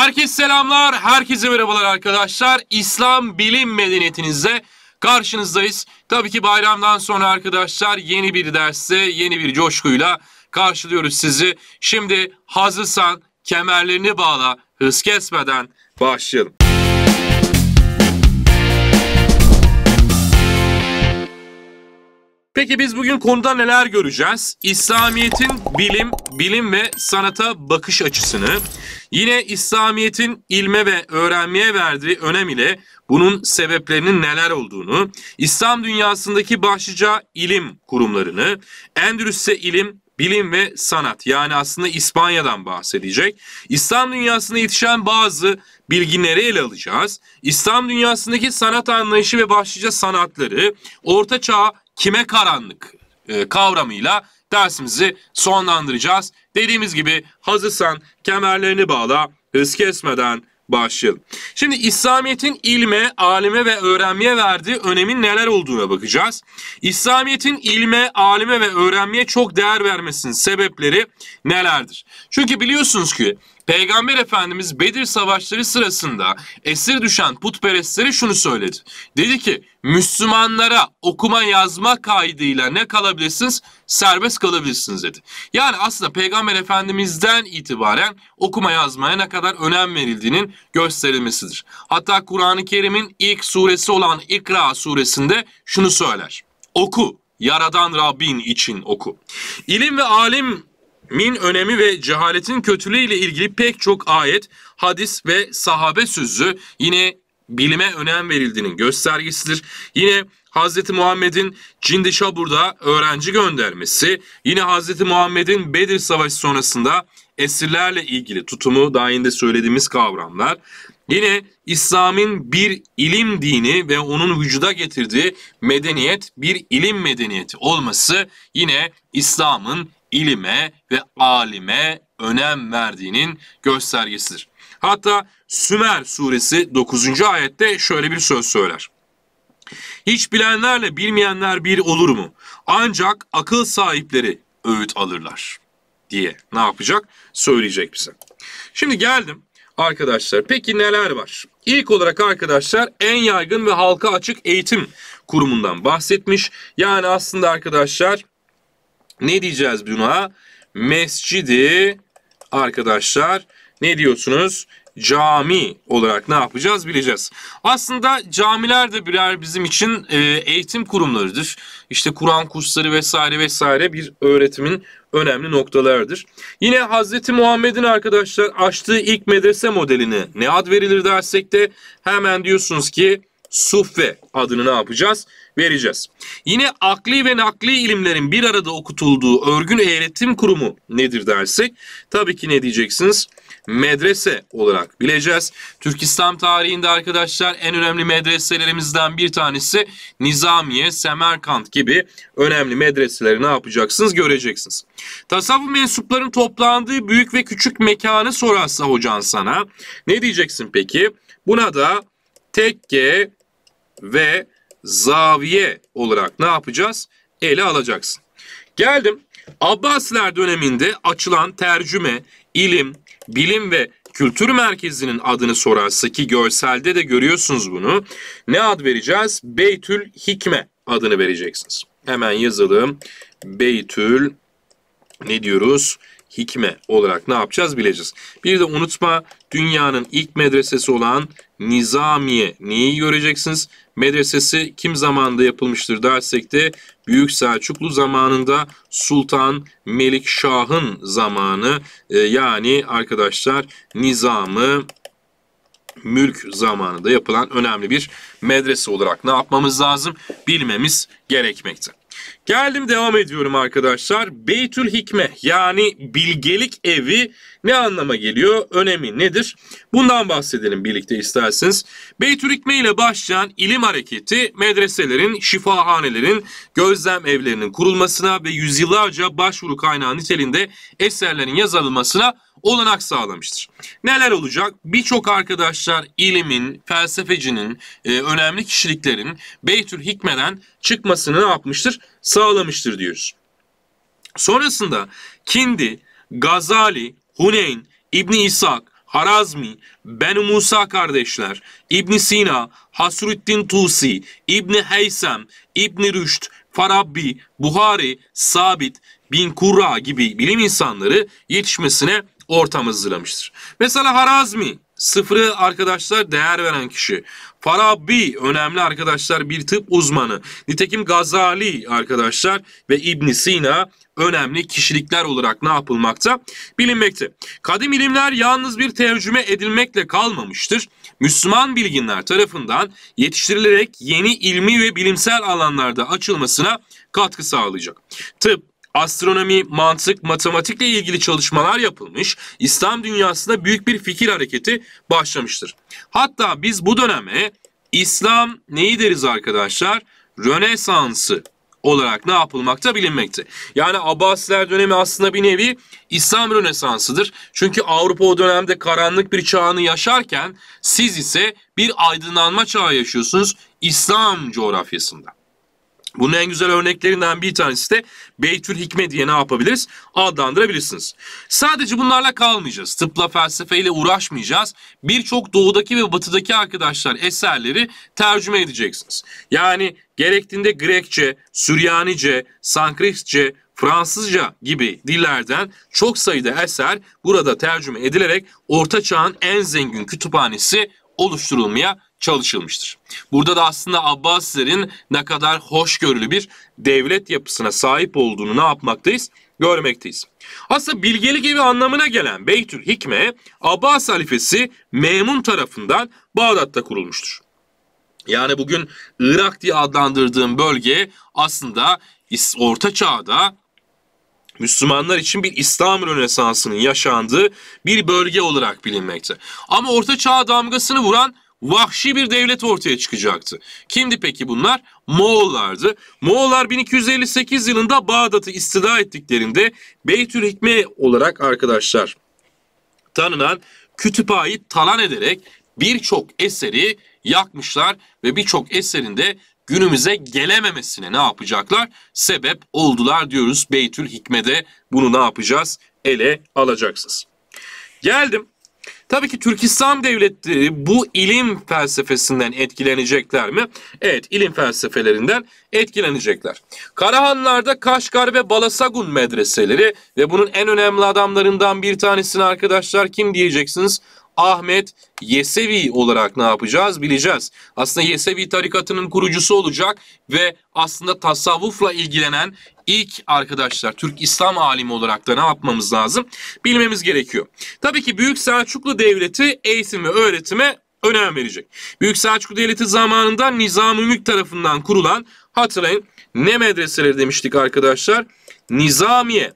Herkes selamlar, herkese merhabalar arkadaşlar. İslam bilim medeniyetinizde karşınızdayız. Tabii ki bayramdan sonra arkadaşlar yeni bir derste, yeni bir coşkuyla karşılıyoruz sizi. Şimdi hazırsan kemerlerini bağla, hız kesmeden başlayalım. Peki biz bugün konuda neler göreceğiz? İslamiyet'in bilim, bilim ve sanata bakış açısını, yine İslamiyet'in ilme ve öğrenmeye verdiği önem ile bunun sebeplerinin neler olduğunu, İslam dünyasındaki başlıca ilim kurumlarını, Endülüs'te ilim, bilim ve sanat yani aslında İspanya'dan bahsedecek. İslam dünyasında yetişen bazı bilginleri ele alacağız. İslam dünyasındaki sanat anlayışı ve başlıca sanatları, Orta Çağ kime karanlık e, kavramıyla dersimizi sonlandıracağız. Dediğimiz gibi hazırsan kemerlerini bağla hız kesmeden başlayalım. Şimdi İslamiyet'in ilme, alime ve öğrenmeye verdiği önemin neler olduğuna bakacağız. İslamiyet'in ilme, alime ve öğrenmeye çok değer vermesinin sebepleri nelerdir? Çünkü biliyorsunuz ki Peygamber Efendimiz Bedir savaşları sırasında esir düşen putperestlere şunu söyledi. Dedi ki Müslümanlara okuma yazma kaydıyla ne kalabilirsiniz? Serbest kalabilirsiniz dedi. Yani aslında Peygamber Efendimiz'den itibaren okuma yazmaya ne kadar önem verildiğinin gösterilmesidir. Hatta Kur'an-ı Kerim'in ilk suresi olan İkra suresinde şunu söyler. Oku, yaradan Rabbin için oku. İlim ve alim Min önemi ve cehaletin kötülüğü ile ilgili pek çok ayet, hadis ve sahabe sözü yine bilime önem verildiğinin göstergesidir. Yine Hz. Muhammed'in Cindi Şabur'da öğrenci göndermesi, yine Hz. Muhammed'in Bedir Savaşı sonrasında esirlerle ilgili tutumu, daha söylediğimiz kavramlar, yine İslam'ın bir ilim dini ve onun vücuda getirdiği medeniyet, bir ilim medeniyeti olması yine İslam'ın ilime ve alime önem verdiğinin göstergesidir. Hatta Sümer suresi 9. ayette şöyle bir söz söyler. Hiç bilenlerle bilmeyenler bir olur mu? Ancak akıl sahipleri öğüt alırlar diye ne yapacak? Söyleyecek bize. Şimdi geldim arkadaşlar. Peki neler var? İlk olarak arkadaşlar en yaygın ve halka açık eğitim kurumundan bahsetmiş. Yani aslında arkadaşlar ne diyeceğiz buna? Mescidi arkadaşlar ne diyorsunuz? Cami olarak ne yapacağız bileceğiz. Aslında camiler de birer bizim için e, eğitim kurumlarıdır. İşte Kur'an kursları vesaire vesaire bir öğretimin önemli noktalarıdır. Yine Hz. Muhammed'in arkadaşlar açtığı ilk medrese modelini ne ad verilir dersek de hemen diyorsunuz ki suffe adını ne yapacağız? Vereceğiz. Yine akli ve nakli ilimlerin bir arada okutulduğu örgün öğretim kurumu nedir dersek? Tabii ki ne diyeceksiniz? Medrese olarak bileceğiz. Türk İslam tarihinde arkadaşlar en önemli medreselerimizden bir tanesi Nizamiye, Semerkant gibi önemli medreseleri ne yapacaksınız göreceksiniz. Tasavvuf mensuplarının toplandığı büyük ve küçük mekanı sorarsa hocan sana ne diyeceksin peki? Buna da tekke, ve zaviye olarak ne yapacağız? Ele alacaksın. Geldim. Abbasiler döneminde açılan tercüme, ilim, bilim ve kültür merkezinin adını sorarsa ki görselde de görüyorsunuz bunu. Ne ad vereceğiz? Beytül Hikme adını vereceksiniz. Hemen yazalım. Beytül ne diyoruz? hikme olarak ne yapacağız bileceğiz. Bir de unutma dünyanın ilk medresesi olan Nizamiye neyi göreceksiniz? Medresesi kim zamanda yapılmıştır dersek de Büyük Selçuklu zamanında Sultan Melik Şah'ın zamanı e, yani arkadaşlar nizamı mülk zamanında yapılan önemli bir medrese olarak ne yapmamız lazım bilmemiz gerekmekte. Geldim devam ediyorum arkadaşlar. Beytül Hikme yani bilgelik evi ne anlama geliyor? Önemi nedir? Bundan bahsedelim birlikte isterseniz. Beytül Hikme ile başlayan ilim hareketi medreselerin, şifahanelerin, gözlem evlerinin kurulmasına ve yüzyıllarca başvuru kaynağı niteliğinde eserlerin yazılmasına olanak sağlamıştır. Neler olacak? Birçok arkadaşlar ilimin, felsefecinin, e, önemli kişiliklerin Beytül Hikme'den çıkmasını ne yapmıştır? Sağlamıştır diyoruz. Sonrasında Kindi, Gazali, Huneyn, İbni İshak, Harazmi, ben Musa kardeşler, ibn Sina, Hasrüddin Tusi, ibn Heysem, ibn Rüşd, Farabi, Buhari, Sabit, Bin Kurra gibi bilim insanları yetişmesine ortam hazırlamıştır. Mesela Harazmi sıfırı arkadaşlar değer veren kişi. Farabi önemli arkadaşlar bir tıp uzmanı. Nitekim Gazali arkadaşlar ve İbn Sina önemli kişilikler olarak ne yapılmakta bilinmekte. Kadim ilimler yalnız bir tercüme edilmekle kalmamıştır. Müslüman bilginler tarafından yetiştirilerek yeni ilmi ve bilimsel alanlarda açılmasına katkı sağlayacak. Tıp, astronomi, mantık, matematikle ilgili çalışmalar yapılmış, İslam dünyasında büyük bir fikir hareketi başlamıştır. Hatta biz bu döneme İslam neyi deriz arkadaşlar? Rönesansı olarak ne yapılmakta bilinmekte. Yani Abbasiler dönemi aslında bir nevi İslam Rönesansı'dır. Çünkü Avrupa o dönemde karanlık bir çağını yaşarken siz ise bir aydınlanma çağı yaşıyorsunuz İslam coğrafyasında. Bunun en güzel örneklerinden bir tanesi de Beytül Hikme diye ne yapabiliriz? Adlandırabilirsiniz. Sadece bunlarla kalmayacağız. Tıpla felsefeyle uğraşmayacağız. Birçok doğudaki ve batıdaki arkadaşlar eserleri tercüme edeceksiniz. Yani gerektiğinde Grekçe, Süryanice, Sanskritçe, Fransızca gibi dillerden çok sayıda eser burada tercüme edilerek Orta Çağ'ın en zengin kütüphanesi oluşturulmaya çalışılmıştır. Burada da aslında Abbasilerin ne kadar hoşgörülü bir devlet yapısına sahip olduğunu ne yapmaktayız? Görmekteyiz. Aslında bilgeli gibi anlamına gelen Beytül Hikme, Abbas halifesi Memun tarafından Bağdat'ta kurulmuştur. Yani bugün Irak diye adlandırdığım bölge aslında Orta Çağ'da Müslümanlar için bir İslam Rönesansı'nın yaşandığı bir bölge olarak bilinmekte. Ama Orta Çağ damgasını vuran vahşi bir devlet ortaya çıkacaktı. Kimdi peki bunlar? Moğollardı. Moğollar 1258 yılında Bağdat'ı istila ettiklerinde Beytül Hikme olarak arkadaşlar tanınan kütüphaneyi talan ederek birçok eseri yakmışlar ve birçok eserinde günümüze gelememesine ne yapacaklar? Sebep oldular diyoruz Beytül Hikme'de bunu ne yapacağız? Ele alacaksınız. Geldim. Tabii ki Türk İslam devletleri bu ilim felsefesinden etkilenecekler mi? Evet, ilim felsefelerinden etkilenecekler. Karahanlar'da Kaşgar ve Balasagun medreseleri ve bunun en önemli adamlarından bir tanesini arkadaşlar kim diyeceksiniz? Ahmet Yesevi olarak ne yapacağız bileceğiz. Aslında Yesevi tarikatının kurucusu olacak ve aslında tasavvufla ilgilenen ilk arkadaşlar Türk İslam alimi olarak da ne yapmamız lazım bilmemiz gerekiyor. Tabii ki Büyük Selçuklu Devleti eğitim ve öğretime önem verecek. Büyük Selçuklu Devleti zamanında Nizam-ı Mülk tarafından kurulan hatırlayın ne medreseleri demiştik arkadaşlar? Nizamiye,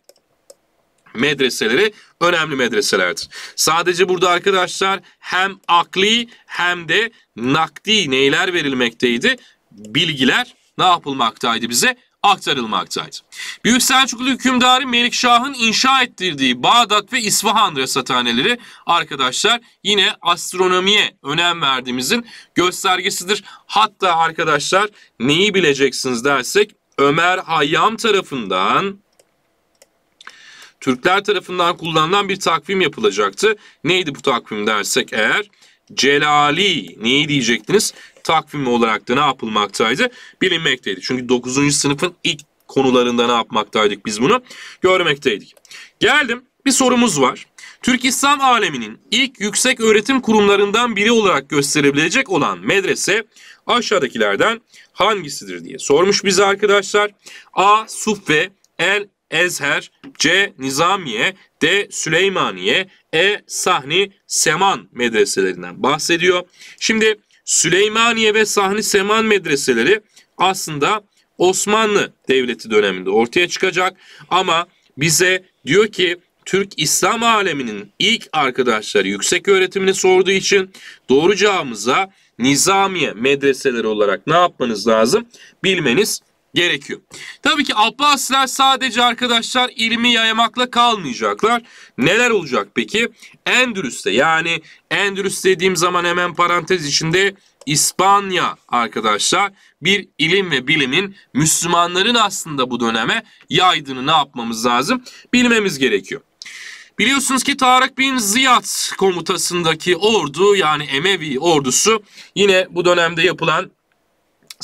medreseleri önemli medreselerdir. Sadece burada arkadaşlar hem akli hem de nakdi neyler verilmekteydi? Bilgiler ne yapılmaktaydı bize? aktarılmaktaydı. Büyük Selçuklu hükümdarı Melikşah'ın inşa ettirdiği Bağdat ve İsfahan rasathaneleri arkadaşlar yine astronomiye önem verdiğimizin göstergesidir. Hatta arkadaşlar neyi bileceksiniz dersek Ömer Hayyam tarafından Türkler tarafından kullanılan bir takvim yapılacaktı. Neydi bu takvim dersek eğer? Celali neyi diyecektiniz? Takvim olarak da ne yapılmaktaydı? Bilinmekteydi. Çünkü 9. sınıfın ilk konularında ne yapmaktaydık biz bunu? Görmekteydik. Geldim bir sorumuz var. Türk İslam aleminin ilk yüksek öğretim kurumlarından biri olarak gösterebilecek olan medrese aşağıdakilerden hangisidir diye sormuş bize arkadaşlar. A. Suffe El Ezher, C. Nizamiye, D. Süleymaniye, E. Sahni Seman medreselerinden bahsediyor. Şimdi Süleymaniye ve Sahni Seman medreseleri aslında Osmanlı Devleti döneminde ortaya çıkacak ama bize diyor ki Türk İslam aleminin ilk arkadaşları yüksek öğretimini sorduğu için doğru cevabımıza Nizamiye medreseleri olarak ne yapmanız lazım? Bilmeniz gerekiyor. Tabii ki Abbasiler sadece arkadaşlar ilmi yaymakla kalmayacaklar. Neler olacak peki? Endülüs'te yani Endülüs dediğim zaman hemen parantez içinde İspanya arkadaşlar bir ilim ve bilimin Müslümanların aslında bu döneme yaydığını ne yapmamız lazım? Bilmemiz gerekiyor. Biliyorsunuz ki Tarık bin Ziyad komutasındaki ordu yani Emevi ordusu yine bu dönemde yapılan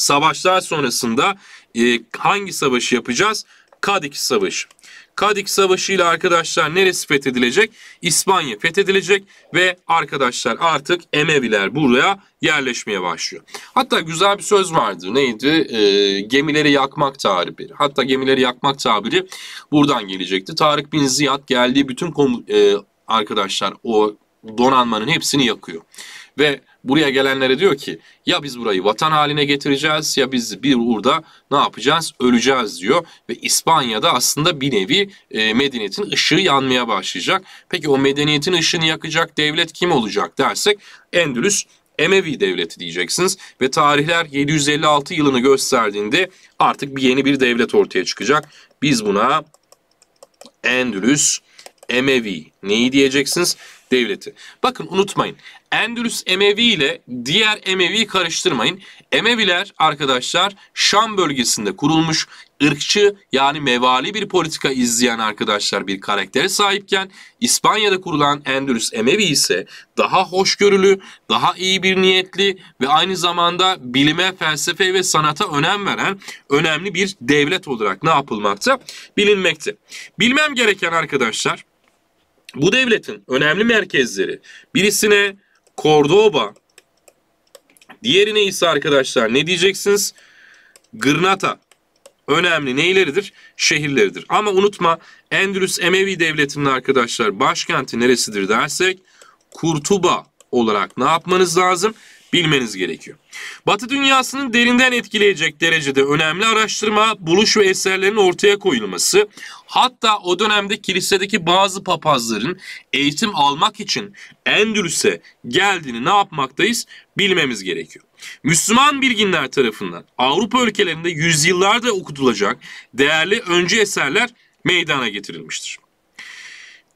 savaşlar sonrasında e, hangi savaşı yapacağız? Kadik Savaşı. Kadik Savaşı ile arkadaşlar neresi fethedilecek? İspanya fethedilecek ve arkadaşlar artık Emeviler buraya yerleşmeye başlıyor. Hatta güzel bir söz vardı. Neydi? E, gemileri yakmak tabiri. Hatta gemileri yakmak tabiri buradan gelecekti. Tarık bin Ziyad geldiği bütün e, arkadaşlar o donanmanın hepsini yakıyor. Ve buraya gelenlere diyor ki ya biz burayı vatan haline getireceğiz ya biz bir uğurda ne yapacağız öleceğiz diyor. Ve İspanya'da aslında bir nevi e, medeniyetin ışığı yanmaya başlayacak. Peki o medeniyetin ışığını yakacak devlet kim olacak dersek Endülüs Emevi Devleti diyeceksiniz ve tarihler 756 yılını gösterdiğinde artık bir yeni bir devlet ortaya çıkacak. Biz buna Endülüs Emevi neyi diyeceksiniz? devleti. Bakın unutmayın Endülüs Emevi ile diğer Emevi'yi karıştırmayın. Emeviler arkadaşlar Şam bölgesinde kurulmuş ırkçı yani mevali bir politika izleyen arkadaşlar bir karaktere sahipken İspanya'da kurulan Endülüs Emevi ise daha hoşgörülü, daha iyi bir niyetli ve aynı zamanda bilime, felsefe ve sanata önem veren önemli bir devlet olarak ne yapılmakta bilinmekte. Bilmem gereken arkadaşlar bu devletin önemli merkezleri birisine Cordoba, diğerine ise arkadaşlar ne diyeceksiniz? Granada önemli neyleridir? Şehirleridir. Ama unutma Endülüs Emevi Devleti'nin arkadaşlar başkenti neresidir dersek Kurtuba olarak ne yapmanız lazım? bilmeniz gerekiyor. Batı dünyasının derinden etkileyecek derecede önemli araştırma, buluş ve eserlerin ortaya koyulması, hatta o dönemde kilisedeki bazı papazların eğitim almak için Endülüs'e geldiğini ne yapmaktayız bilmemiz gerekiyor. Müslüman bilginler tarafından Avrupa ülkelerinde yüzyıllarda okutulacak değerli öncü eserler meydana getirilmiştir.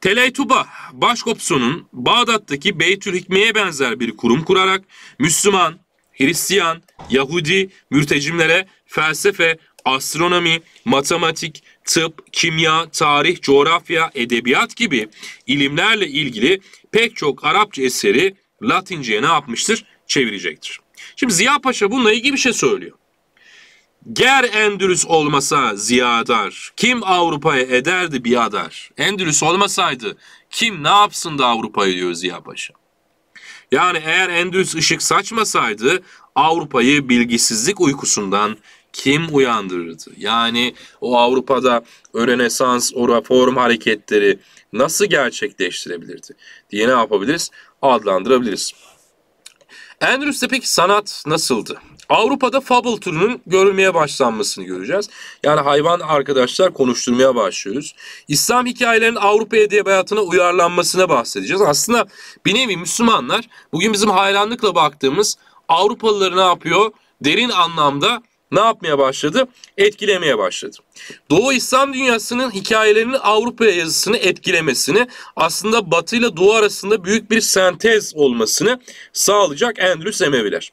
Teleytuba Başkopsu'nun Bağdat'taki Beytül Hikme'ye benzer bir kurum kurarak Müslüman, Hristiyan, Yahudi mürtecimlere felsefe, astronomi, matematik, tıp, kimya, tarih, coğrafya, edebiyat gibi ilimlerle ilgili pek çok Arapça eseri Latince'ye ne yapmıştır? Çevirecektir. Şimdi Ziya Paşa bununla ilgili bir şey söylüyor. Ger Endülüs olmasa ziyadar, kim Avrupa'ya ederdi biadar? Endülüs olmasaydı kim ne yapsın da Avrupa'yı diyor Ziya Paşa. Yani eğer Endülüs ışık saçmasaydı Avrupa'yı bilgisizlik uykusundan kim uyandırırdı? Yani o Avrupa'da Rönesans, o reform hareketleri nasıl gerçekleştirebilirdi diye ne yapabiliriz? Adlandırabiliriz. Endülüs'te peki sanat nasıldı? Avrupa'da fable türünün görülmeye başlanmasını göreceğiz. Yani hayvan arkadaşlar konuşturmaya başlıyoruz. İslam hikayelerinin Avrupa edebiyatına uyarlanmasına bahsedeceğiz. Aslında bir nevi Müslümanlar bugün bizim hayranlıkla baktığımız Avrupalıları ne yapıyor? Derin anlamda ne yapmaya başladı? Etkilemeye başladı. Doğu İslam dünyasının hikayelerinin Avrupa yazısını etkilemesini, aslında Batı ile Doğu arasında büyük bir sentez olmasını sağlayacak Endülüs Emeviler.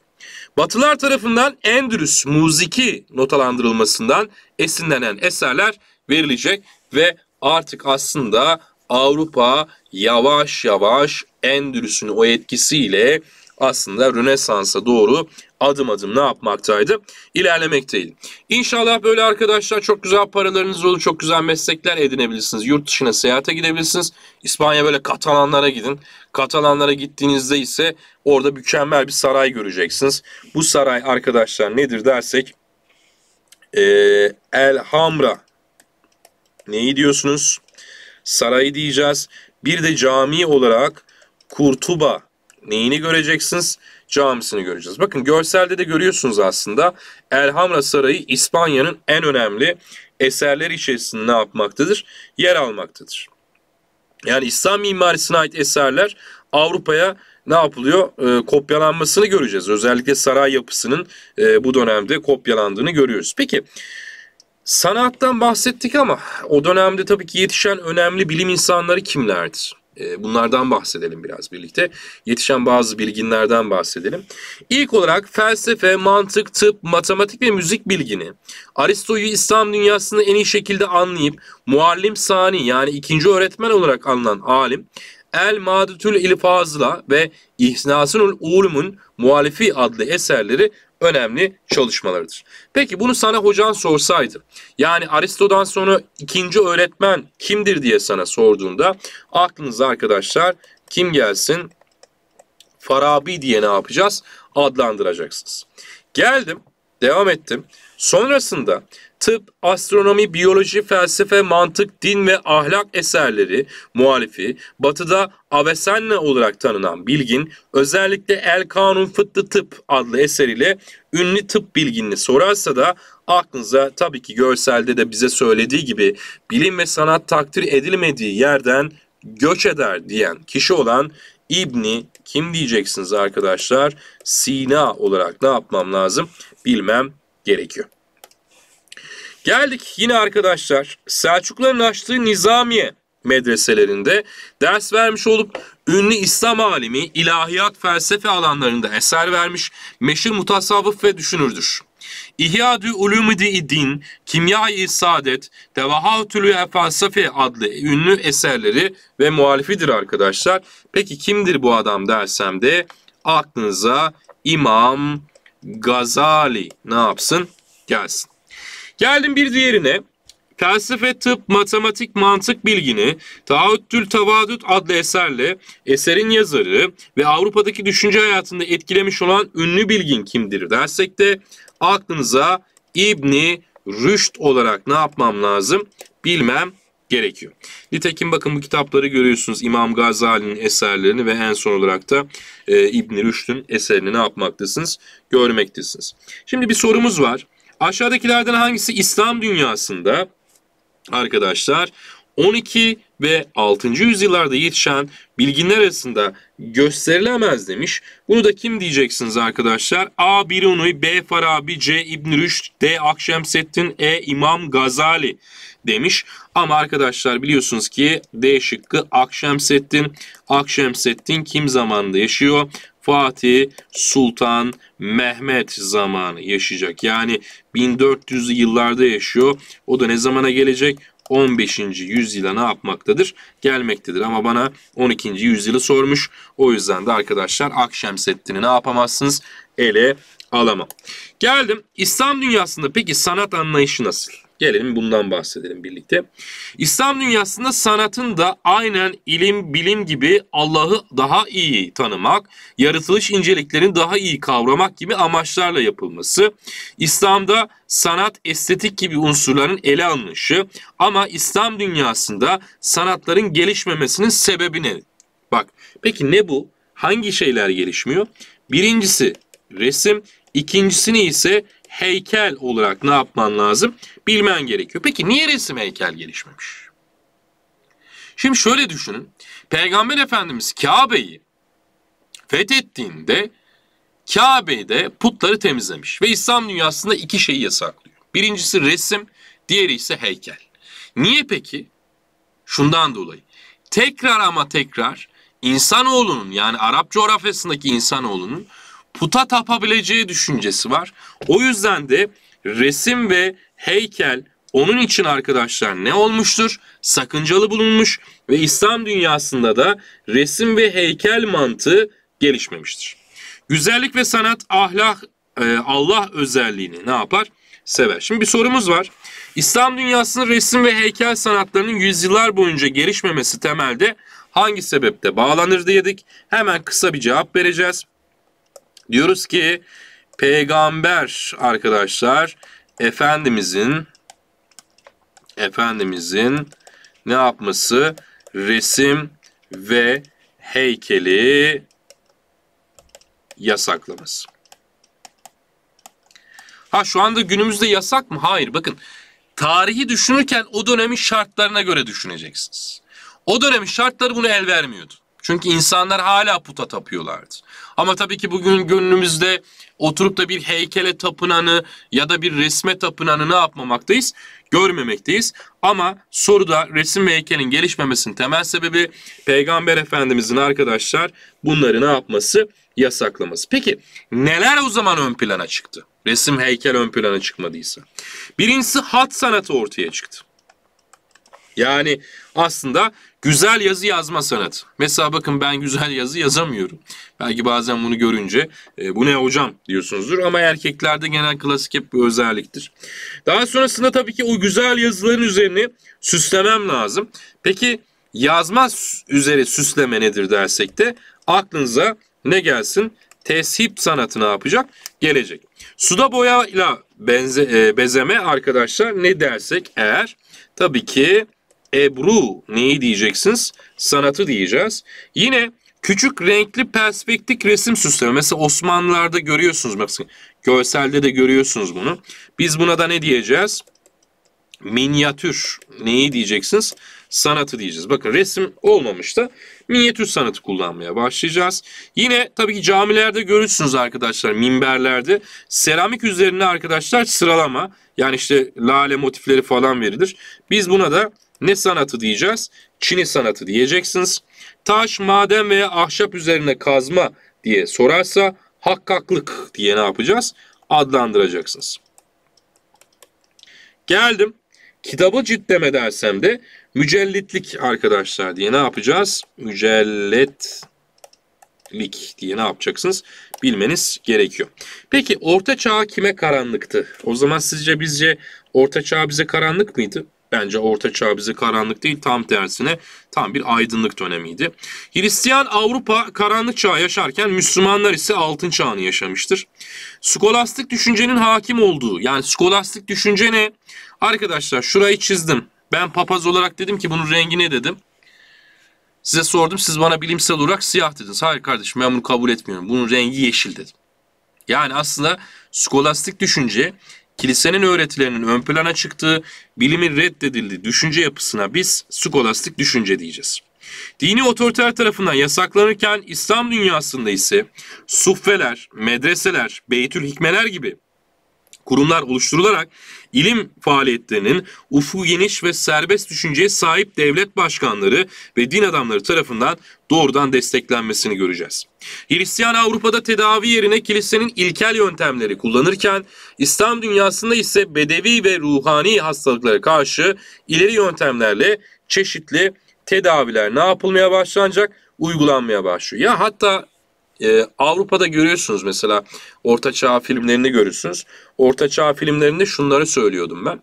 Batılar tarafından Endülüs muziki notalandırılmasından esinlenen eserler verilecek ve artık aslında Avrupa yavaş yavaş Endülüs'ün o etkisiyle aslında Rönesans'a doğru adım adım ne yapmaktaydı? İlerlemekteydi. İnşallah böyle arkadaşlar çok güzel paralarınız olur, çok güzel meslekler edinebilirsiniz. Yurt dışına seyahate gidebilirsiniz. İspanya böyle Katalanlara gidin. Katalanlara gittiğinizde ise orada mükemmel bir saray göreceksiniz. Bu saray arkadaşlar nedir dersek e, El Hamra neyi diyorsunuz? Sarayı diyeceğiz. Bir de cami olarak Kurtuba neyini göreceksiniz? camisini göreceğiz. Bakın görselde de görüyorsunuz aslında Elhamra Sarayı İspanya'nın en önemli eserleri içerisinde ne yapmaktadır? Yer almaktadır. Yani İslam mimarisine ait eserler Avrupa'ya ne yapılıyor? E, kopyalanmasını göreceğiz. Özellikle saray yapısının e, bu dönemde kopyalandığını görüyoruz. Peki sanattan bahsettik ama o dönemde tabii ki yetişen önemli bilim insanları kimlerdir? Ee, bunlardan bahsedelim biraz birlikte. Yetişen bazı bilginlerden bahsedelim. İlk olarak felsefe, mantık, tıp, matematik ve müzik bilgini Aristo'yu İslam dünyasını en iyi şekilde anlayıp muallim sani yani ikinci öğretmen olarak anılan alim El Madutül İlfazla ve İhsnasınul Ulum'un muhalifi adlı eserleri önemli çalışmalarıdır. Peki bunu sana hocan sorsaydı, yani Aristo'dan sonra ikinci öğretmen kimdir diye sana sorduğunda aklınıza arkadaşlar kim gelsin? Farabi diye ne yapacağız? Adlandıracaksınız. Geldim, devam ettim. Sonrasında tıp, astronomi, biyoloji, felsefe, mantık, din ve ahlak eserleri muhalifi, batıda Avicenna olarak tanınan bilgin, özellikle El Kanun Fıtlı Tıp adlı eseriyle ünlü tıp bilginini sorarsa da aklınıza tabii ki görselde de bize söylediği gibi bilim ve sanat takdir edilmediği yerden göç eder diyen kişi olan İbni kim diyeceksiniz arkadaşlar? Sina olarak ne yapmam lazım? Bilmem gerekiyor. Geldik yine arkadaşlar Selçukluların açtığı Nizamiye medreselerinde ders vermiş olup ünlü İslam alimi ilahiyat felsefe alanlarında eser vermiş meşhur mutasavvıf ve düşünürdür. İhyadü Ulumidi Din, Kimya-i Saadet, Devahatülü Felsefe adlı ünlü eserleri ve muhalifidir arkadaşlar. Peki kimdir bu adam dersem de aklınıza İmam Gazali ne yapsın gelsin. Geldim bir diğerine. Felsefe, tıp, matematik, mantık bilgini Taahhüttül Tavadüt adlı eserle eserin yazarı ve Avrupa'daki düşünce hayatında etkilemiş olan ünlü bilgin kimdir dersek de aklınıza İbni Rüşt olarak ne yapmam lazım bilmem gerekiyor. Nitekim bakın bu kitapları görüyorsunuz İmam Gazali'nin eserlerini ve en son olarak da e, İbni Rüşd'ün eserini ne yapmaktasınız görmektesiniz. Şimdi bir sorumuz var. Aşağıdakilerden hangisi İslam dünyasında arkadaşlar 12 ve 6. yüzyıllarda yetişen bilginler arasında gösterilemez demiş. Bunu da kim diyeceksiniz arkadaşlar? A. Biruni, B. Farabi, C. İbn Rüşd, D. Akşemseddin, E. İmam Gazali demiş. Ama arkadaşlar biliyorsunuz ki D şıkkı Akşemseddin. Akşemseddin kim zamanında yaşıyor? Fatih Sultan Mehmet zamanı yaşayacak. Yani 1400'lü yıllarda yaşıyor. O da ne zamana gelecek? 15. yüzyıla ne yapmaktadır? Gelmektedir. Ama bana 12. yüzyılı sormuş. O yüzden de arkadaşlar Akşemseddin'i ne yapamazsınız? Ele alamam. Geldim. İslam dünyasında peki sanat anlayışı nasıl? Gelelim bundan bahsedelim birlikte. İslam dünyasında sanatın da aynen ilim, bilim gibi Allah'ı daha iyi tanımak, yaratılış inceliklerini daha iyi kavramak gibi amaçlarla yapılması, İslam'da sanat, estetik gibi unsurların ele alınışı ama İslam dünyasında sanatların gelişmemesinin sebebi ne? Bak, peki ne bu? Hangi şeyler gelişmiyor? Birincisi resim, ikincisini ise heykel olarak ne yapman lazım? Bilmen gerekiyor. Peki niye resim heykel gelişmemiş? Şimdi şöyle düşünün. Peygamber Efendimiz Kabe'yi fethettiğinde Kabe'de putları temizlemiş ve İslam dünyasında iki şeyi yasaklıyor. Birincisi resim, diğeri ise heykel. Niye peki? Şundan dolayı. Tekrar ama tekrar insanoğlunun yani Arap coğrafyasındaki insanoğlunun puta tapabileceği düşüncesi var. O yüzden de resim ve heykel onun için arkadaşlar ne olmuştur? Sakıncalı bulunmuş ve İslam dünyasında da resim ve heykel mantığı gelişmemiştir. Güzellik ve sanat ahlak e, Allah özelliğini ne yapar? Sever. Şimdi bir sorumuz var. İslam dünyasının resim ve heykel sanatlarının yüzyıllar boyunca gelişmemesi temelde hangi sebepte bağlanır diyedik. Hemen kısa bir cevap vereceğiz. Diyoruz ki peygamber arkadaşlar Efendimizin Efendimizin ne yapması? Resim ve heykeli yasaklaması. Ha şu anda günümüzde yasak mı? Hayır bakın. Tarihi düşünürken o dönemin şartlarına göre düşüneceksiniz. O dönemin şartları bunu el vermiyordu. Çünkü insanlar hala puta tapıyorlardı. Ama tabii ki bugün gönlümüzde oturup da bir heykele tapınanı ya da bir resme tapınanı ne yapmamaktayız? Görmemekteyiz. Ama soruda resim ve heykelin gelişmemesinin temel sebebi Peygamber Efendimizin arkadaşlar bunları ne yapması? Yasaklaması. Peki neler o zaman ön plana çıktı? Resim heykel ön plana çıkmadıysa. Birincisi hat sanatı ortaya çıktı. Yani aslında güzel yazı yazma sanatı. Mesela bakın ben güzel yazı yazamıyorum. Belki bazen bunu görünce e, bu ne hocam diyorsunuzdur ama erkeklerde genel klasik hep bir özelliktir. Daha sonrasında tabii ki o güzel yazıların üzerine süslemem lazım. Peki yazma üzeri süsleme nedir dersek de aklınıza ne gelsin? Teship sanatı ne yapacak? Gelecek. Suda boyayla benze, e, bezeme arkadaşlar ne dersek eğer tabii ki Ebru neyi diyeceksiniz? Sanatı diyeceğiz. Yine küçük renkli perspektif resim süsleme. Mesela Osmanlılarda görüyorsunuz. Mesela görselde de görüyorsunuz bunu. Biz buna da ne diyeceğiz? Minyatür neyi diyeceksiniz? Sanatı diyeceğiz. Bakın resim olmamış da minyatür sanatı kullanmaya başlayacağız. Yine tabii ki camilerde görürsünüz arkadaşlar minberlerde. Seramik üzerine arkadaşlar sıralama yani işte lale motifleri falan verilir. Biz buna da ne sanatı diyeceğiz? Çini sanatı diyeceksiniz. Taş, maden veya ahşap üzerine kazma diye sorarsa hakkaklık diye ne yapacağız? Adlandıracaksınız. Geldim. Kitabı ciddeme dersem de mücellitlik arkadaşlar diye ne yapacağız? Mücelletlik diye ne yapacaksınız? Bilmeniz gerekiyor. Peki orta çağ kime karanlıktı? O zaman sizce bizce orta çağ bize karanlık mıydı? Bence Orta Çağ bize karanlık değil tam tersine tam bir aydınlık dönemiydi. Hristiyan Avrupa karanlık çağı yaşarken Müslümanlar ise altın çağını yaşamıştır. Skolastik düşüncenin hakim olduğu yani skolastik düşünce ne? Arkadaşlar şurayı çizdim. Ben papaz olarak dedim ki bunun rengi ne dedim. Size sordum siz bana bilimsel olarak siyah dediniz. Hayır kardeşim ben bunu kabul etmiyorum. Bunun rengi yeşil dedim. Yani aslında skolastik düşünce kilisenin öğretilerinin ön plana çıktığı, bilimin reddedildiği düşünce yapısına biz skolastik düşünce diyeceğiz. Dini otoriter tarafından yasaklanırken İslam dünyasında ise suffeler, medreseler, beytül hikmeler gibi kurumlar oluşturularak ilim faaliyetlerinin ufu geniş ve serbest düşünceye sahip devlet başkanları ve din adamları tarafından doğrudan desteklenmesini göreceğiz. Hristiyan Avrupa'da tedavi yerine kilisenin ilkel yöntemleri kullanırken İslam dünyasında ise bedevi ve ruhani hastalıklara karşı ileri yöntemlerle çeşitli tedaviler ne yapılmaya başlanacak? Uygulanmaya başlıyor. Ya hatta e, Avrupa'da görüyorsunuz mesela Orta Çağ filmlerini görürsünüz. Orta Çağ filmlerinde şunları söylüyordum ben.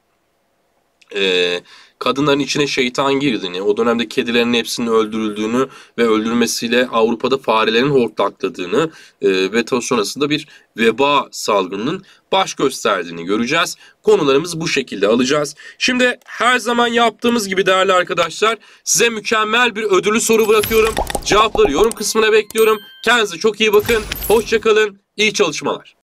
Eee kadınların içine şeytan girdiğini, o dönemde kedilerin hepsinin öldürüldüğünü ve öldürmesiyle Avrupa'da farelerin hortlakladığını e, ve sonrasında bir veba salgınının baş gösterdiğini göreceğiz. Konularımız bu şekilde alacağız. Şimdi her zaman yaptığımız gibi değerli arkadaşlar size mükemmel bir ödülü soru bırakıyorum. Cevapları yorum kısmına bekliyorum. Kendinize çok iyi bakın. Hoşçakalın. İyi çalışmalar.